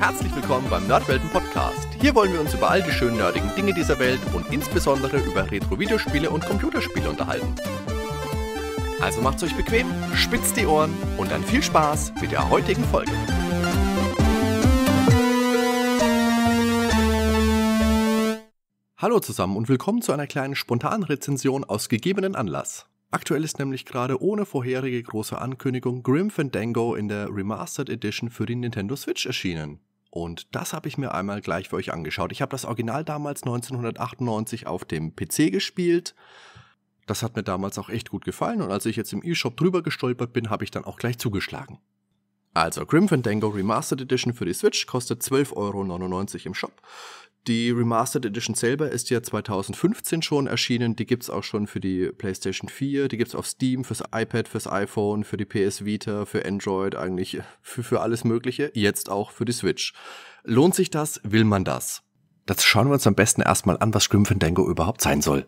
Herzlich willkommen beim Nerdwelten Podcast. Hier wollen wir uns über all die schönen nerdigen Dinge dieser Welt und insbesondere über Retro-Videospiele und Computerspiele unterhalten. Also macht's euch bequem, spitzt die Ohren und dann viel Spaß mit der heutigen Folge. Hallo zusammen und willkommen zu einer kleinen spontanen Rezension aus gegebenen Anlass. Aktuell ist nämlich gerade ohne vorherige große Ankündigung Grim Fandango in der Remastered Edition für die Nintendo Switch erschienen. Und das habe ich mir einmal gleich für euch angeschaut. Ich habe das Original damals 1998 auf dem PC gespielt. Das hat mir damals auch echt gut gefallen und als ich jetzt im eShop drüber gestolpert bin, habe ich dann auch gleich zugeschlagen. Also Grim Fandango Remastered Edition für die Switch kostet 12,99 Euro im Shop. Die Remastered Edition selber ist ja 2015 schon erschienen. Die gibt's auch schon für die PlayStation 4, die gibt's auf Steam, fürs iPad, fürs iPhone, für die PS Vita, für Android, eigentlich für, für alles Mögliche. Jetzt auch für die Switch. Lohnt sich das? Will man das? Das schauen wir uns am besten erstmal an, was Grim Fandango überhaupt sein soll.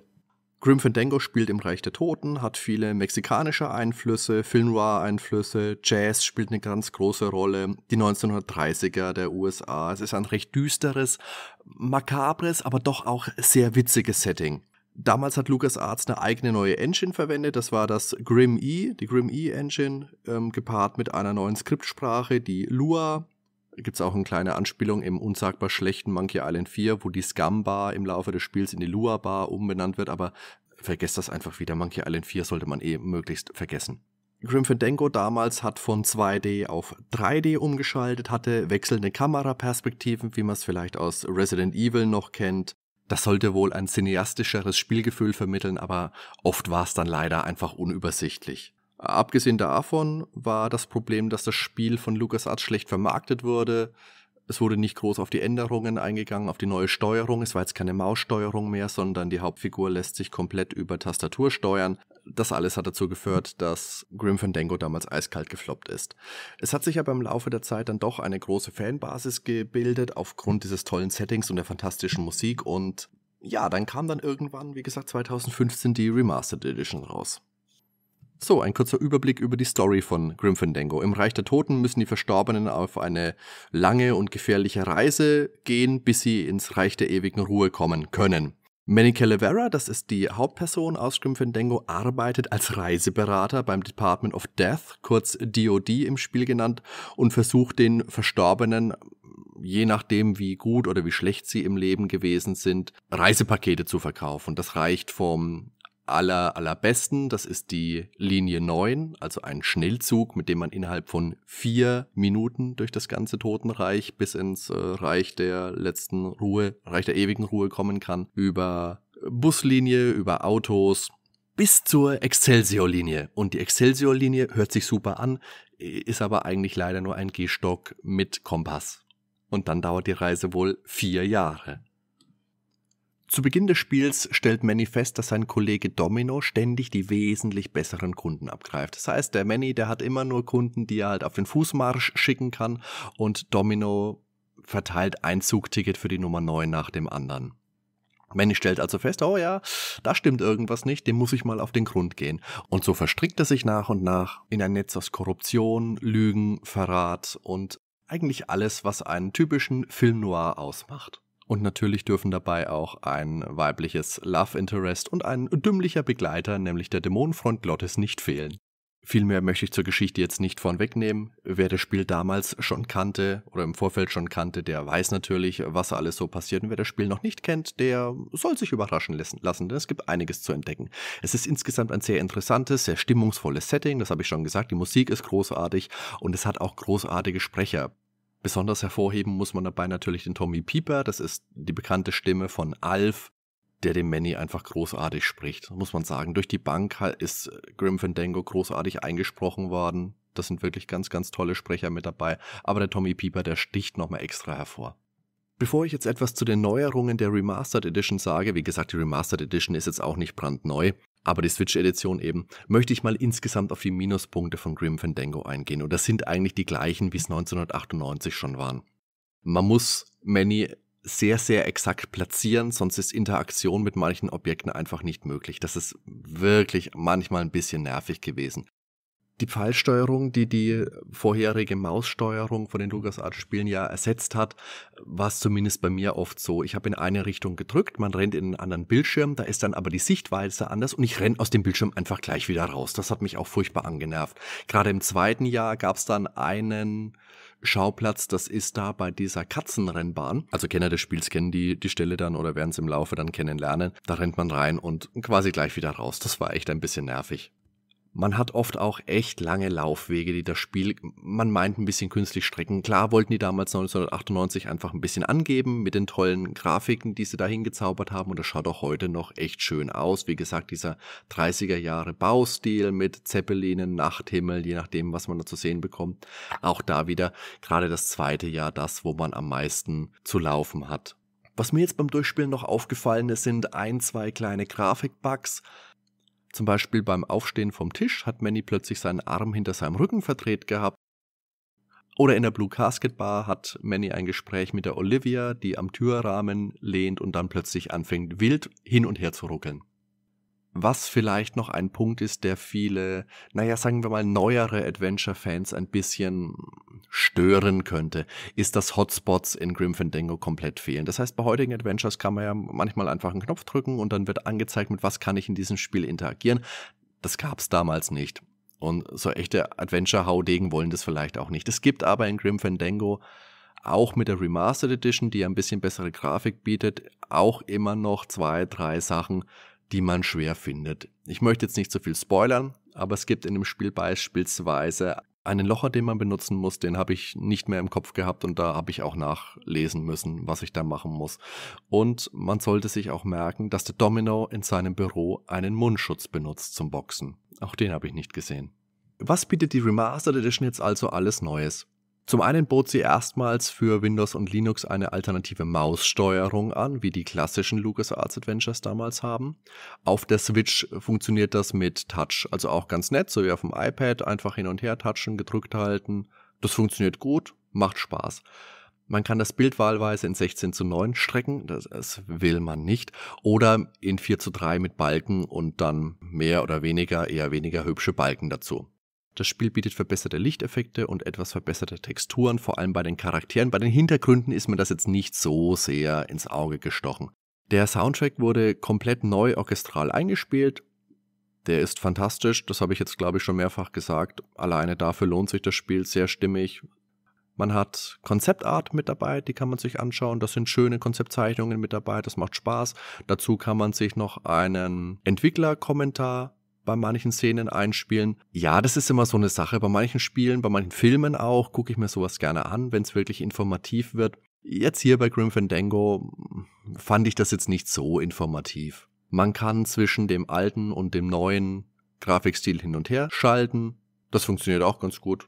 Grim Fandango spielt im Reich der Toten, hat viele mexikanische Einflüsse, Film-Noir-Einflüsse, Jazz spielt eine ganz große Rolle, die 1930er der USA. Es ist ein recht düsteres, makabres, aber doch auch sehr witziges Setting. Damals hat LucasArts eine eigene neue Engine verwendet, das war das Grim E, die Grim E Engine, ähm, gepaart mit einer neuen Skriptsprache, die Lua gibt es auch eine kleine Anspielung im unsagbar schlechten Monkey Island 4, wo die Scum Bar im Laufe des Spiels in die Lua Bar umbenannt wird, aber vergesst das einfach wieder. Monkey Island 4 sollte man eh möglichst vergessen. Grim Fandango damals hat von 2D auf 3D umgeschaltet, hatte wechselnde Kameraperspektiven, wie man es vielleicht aus Resident Evil noch kennt. Das sollte wohl ein cineastischeres Spielgefühl vermitteln, aber oft war es dann leider einfach unübersichtlich. Abgesehen davon war das Problem, dass das Spiel von LucasArts schlecht vermarktet wurde. Es wurde nicht groß auf die Änderungen eingegangen, auf die neue Steuerung. Es war jetzt keine Maussteuerung mehr, sondern die Hauptfigur lässt sich komplett über Tastatur steuern. Das alles hat dazu geführt, dass Grim Fandango damals eiskalt gefloppt ist. Es hat sich aber im Laufe der Zeit dann doch eine große Fanbasis gebildet aufgrund dieses tollen Settings und der fantastischen Musik und ja, dann kam dann irgendwann, wie gesagt, 2015 die Remastered Edition raus. So, ein kurzer Überblick über die Story von Grim Fandango. Im Reich der Toten müssen die Verstorbenen auf eine lange und gefährliche Reise gehen, bis sie ins Reich der ewigen Ruhe kommen können. Manny Calavera, das ist die Hauptperson aus Grim Fandango, arbeitet als Reiseberater beim Department of Death, kurz DOD im Spiel genannt, und versucht den Verstorbenen, je nachdem wie gut oder wie schlecht sie im Leben gewesen sind, Reisepakete zu verkaufen. Das reicht vom aller, allerbesten. Das ist die Linie 9, also ein Schnellzug, mit dem man innerhalb von vier Minuten durch das ganze Totenreich bis ins äh, Reich der letzten Ruhe, Reich der ewigen Ruhe kommen kann. Über Buslinie, über Autos, bis zur Excelsior-Linie. Und die Excelsior-Linie hört sich super an, ist aber eigentlich leider nur ein Gehstock mit Kompass. Und dann dauert die Reise wohl vier Jahre. Zu Beginn des Spiels stellt Manny fest, dass sein Kollege Domino ständig die wesentlich besseren Kunden abgreift. Das heißt, der Manny, der hat immer nur Kunden, die er halt auf den Fußmarsch schicken kann und Domino verteilt ein Zugticket für die Nummer 9 nach dem anderen. Manny stellt also fest, oh ja, da stimmt irgendwas nicht, dem muss ich mal auf den Grund gehen. Und so verstrickt er sich nach und nach in ein Netz aus Korruption, Lügen, Verrat und eigentlich alles, was einen typischen Film noir ausmacht. Und natürlich dürfen dabei auch ein weibliches Love Interest und ein dümmlicher Begleiter, nämlich der Dämonenfreund Glottis, nicht fehlen. Viel mehr möchte ich zur Geschichte jetzt nicht vorwegnehmen. Wer das Spiel damals schon kannte oder im Vorfeld schon kannte, der weiß natürlich, was alles so passiert. Und wer das Spiel noch nicht kennt, der soll sich überraschen lassen, denn es gibt einiges zu entdecken. Es ist insgesamt ein sehr interessantes, sehr stimmungsvolles Setting, das habe ich schon gesagt. Die Musik ist großartig und es hat auch großartige Sprecher. Besonders hervorheben muss man dabei natürlich den Tommy Pieper, das ist die bekannte Stimme von Alf, der dem Manny einfach großartig spricht, muss man sagen. Durch die Bank ist äh, Grim Fandango großartig eingesprochen worden. Das sind wirklich ganz, ganz tolle Sprecher mit dabei. Aber der Tommy Pieper, der sticht nochmal extra hervor. Bevor ich jetzt etwas zu den Neuerungen der Remastered Edition sage, wie gesagt, die Remastered Edition ist jetzt auch nicht brandneu, aber die Switch-Edition eben, möchte ich mal insgesamt auf die Minuspunkte von Grim Fandango eingehen. Und das sind eigentlich die gleichen, wie es 1998 schon waren. Man muss Manny sehr, sehr exakt platzieren, sonst ist Interaktion mit manchen Objekten einfach nicht möglich. Das ist wirklich manchmal ein bisschen nervig gewesen die Pfeilsteuerung, die die vorherige Maussteuerung von den Art spielen ja ersetzt hat, war es zumindest bei mir oft so. Ich habe in eine Richtung gedrückt, man rennt in einen anderen Bildschirm, da ist dann aber die Sichtweise anders und ich renne aus dem Bildschirm einfach gleich wieder raus. Das hat mich auch furchtbar angenervt. Gerade im zweiten Jahr gab es dann einen Schauplatz, das ist da bei dieser Katzenrennbahn. Also Kenner des Spiels kennen die, die Stelle dann oder werden es im Laufe dann kennenlernen. Da rennt man rein und quasi gleich wieder raus. Das war echt ein bisschen nervig. Man hat oft auch echt lange Laufwege, die das Spiel, man meint, ein bisschen künstlich strecken. Klar wollten die damals 1998 einfach ein bisschen angeben mit den tollen Grafiken, die sie dahin gezaubert haben. Und das schaut auch heute noch echt schön aus. Wie gesagt, dieser 30er Jahre Baustil mit Zeppelinen, Nachthimmel, je nachdem, was man da zu sehen bekommt. Auch da wieder gerade das zweite Jahr das, wo man am meisten zu laufen hat. Was mir jetzt beim Durchspielen noch aufgefallen ist, sind ein, zwei kleine Grafikbugs. Zum Beispiel beim Aufstehen vom Tisch hat Manny plötzlich seinen Arm hinter seinem Rücken verdreht gehabt. Oder in der Blue Casket Bar hat Manny ein Gespräch mit der Olivia, die am Türrahmen lehnt und dann plötzlich anfängt, wild hin und her zu ruckeln. Was vielleicht noch ein Punkt ist, der viele, naja, sagen wir mal, neuere Adventure-Fans ein bisschen stören könnte, ist, dass Hotspots in Grim Fandango komplett fehlen. Das heißt, bei heutigen Adventures kann man ja manchmal einfach einen Knopf drücken und dann wird angezeigt, mit was kann ich in diesem Spiel interagieren. Das gab es damals nicht. Und so echte Adventure-Haudegen wollen das vielleicht auch nicht. Es gibt aber in Grim Fandango auch mit der Remastered Edition, die ein bisschen bessere Grafik bietet, auch immer noch zwei, drei Sachen, die man schwer findet. Ich möchte jetzt nicht so viel spoilern, aber es gibt in dem Spiel beispielsweise einen Locher, den man benutzen muss, den habe ich nicht mehr im Kopf gehabt und da habe ich auch nachlesen müssen, was ich da machen muss. Und man sollte sich auch merken, dass der Domino in seinem Büro einen Mundschutz benutzt zum Boxen. Auch den habe ich nicht gesehen. Was bietet die Remastered Edition jetzt also alles Neues? Zum einen bot sie erstmals für Windows und Linux eine alternative Maussteuerung an, wie die klassischen LucasArts Adventures damals haben. Auf der Switch funktioniert das mit Touch, also auch ganz nett, so wie auf dem iPad, einfach hin und her touchen, gedrückt halten. Das funktioniert gut, macht Spaß. Man kann das Bild wahlweise in 16 zu 9 strecken, das, das will man nicht, oder in 4 zu 3 mit Balken und dann mehr oder weniger, eher weniger hübsche Balken dazu. Das Spiel bietet verbesserte Lichteffekte und etwas verbesserte Texturen, vor allem bei den Charakteren. Bei den Hintergründen ist mir das jetzt nicht so sehr ins Auge gestochen. Der Soundtrack wurde komplett neu orchestral eingespielt. Der ist fantastisch, das habe ich jetzt glaube ich schon mehrfach gesagt. Alleine dafür lohnt sich das Spiel sehr stimmig. Man hat Konzeptart mit dabei, die kann man sich anschauen. Das sind schöne Konzeptzeichnungen mit dabei, das macht Spaß. Dazu kann man sich noch einen Entwicklerkommentar bei manchen Szenen einspielen. Ja, das ist immer so eine Sache. Bei manchen Spielen, bei manchen Filmen auch, gucke ich mir sowas gerne an, wenn es wirklich informativ wird. Jetzt hier bei Grim Fandango hm, fand ich das jetzt nicht so informativ. Man kann zwischen dem alten und dem neuen Grafikstil hin und her schalten. Das funktioniert auch ganz gut.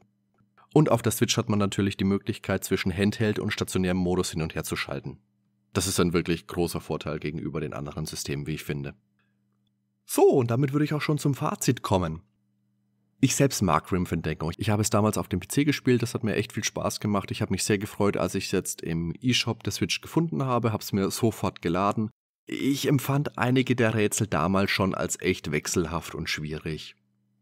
Und auf der Switch hat man natürlich die Möglichkeit, zwischen Handheld und stationärem Modus hin und her zu schalten. Das ist ein wirklich großer Vorteil gegenüber den anderen Systemen, wie ich finde. So, und damit würde ich auch schon zum Fazit kommen. Ich selbst mag Grim Fandango. Ich habe es damals auf dem PC gespielt, das hat mir echt viel Spaß gemacht. Ich habe mich sehr gefreut, als ich es jetzt im eShop der Switch gefunden habe, habe es mir sofort geladen. Ich empfand einige der Rätsel damals schon als echt wechselhaft und schwierig.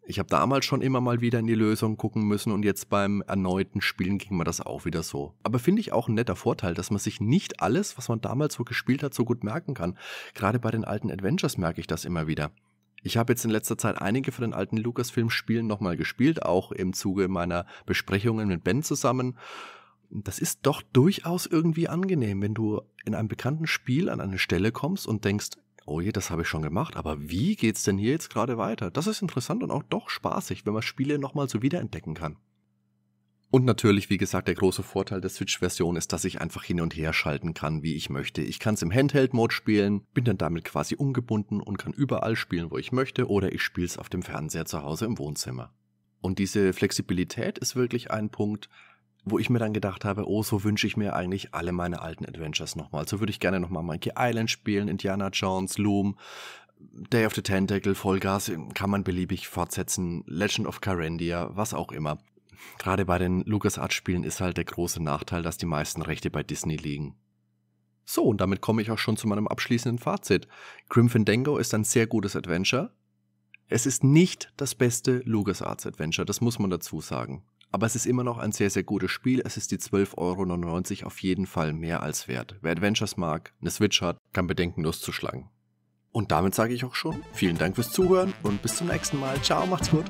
Ich habe damals schon immer mal wieder in die Lösung gucken müssen und jetzt beim erneuten Spielen ging mir das auch wieder so. Aber finde ich auch ein netter Vorteil, dass man sich nicht alles, was man damals so gespielt hat, so gut merken kann. Gerade bei den alten Adventures merke ich das immer wieder. Ich habe jetzt in letzter Zeit einige von den alten Lucasfilm-Spielen nochmal gespielt, auch im Zuge meiner Besprechungen mit Ben zusammen. Das ist doch durchaus irgendwie angenehm, wenn du in einem bekannten Spiel an eine Stelle kommst und denkst, oh je, das habe ich schon gemacht, aber wie geht's denn hier jetzt gerade weiter? Das ist interessant und auch doch spaßig, wenn man Spiele nochmal so wiederentdecken kann. Und natürlich, wie gesagt, der große Vorteil der Switch-Version ist, dass ich einfach hin und her schalten kann, wie ich möchte. Ich kann es im Handheld-Mode spielen, bin dann damit quasi ungebunden und kann überall spielen, wo ich möchte, oder ich spiele es auf dem Fernseher zu Hause im Wohnzimmer. Und diese Flexibilität ist wirklich ein Punkt, wo ich mir dann gedacht habe, oh, so wünsche ich mir eigentlich alle meine alten Adventures nochmal. So würde ich gerne nochmal Monkey Island spielen, Indiana Jones, Loom, Day of the Tentacle, Vollgas, kann man beliebig fortsetzen, Legend of Carandia, was auch immer. Gerade bei den LucasArts-Spielen ist halt der große Nachteil, dass die meisten Rechte bei Disney liegen. So, und damit komme ich auch schon zu meinem abschließenden Fazit. Grim Fandango ist ein sehr gutes Adventure. Es ist nicht das beste LucasArts Adventure, das muss man dazu sagen. Aber es ist immer noch ein sehr, sehr gutes Spiel. Es ist die 12,99 Euro auf jeden Fall mehr als wert. Wer Adventures mag, eine Switch hat, kann bedenkenlos zuschlagen. Und damit sage ich auch schon, vielen Dank fürs Zuhören und bis zum nächsten Mal. Ciao, macht's gut.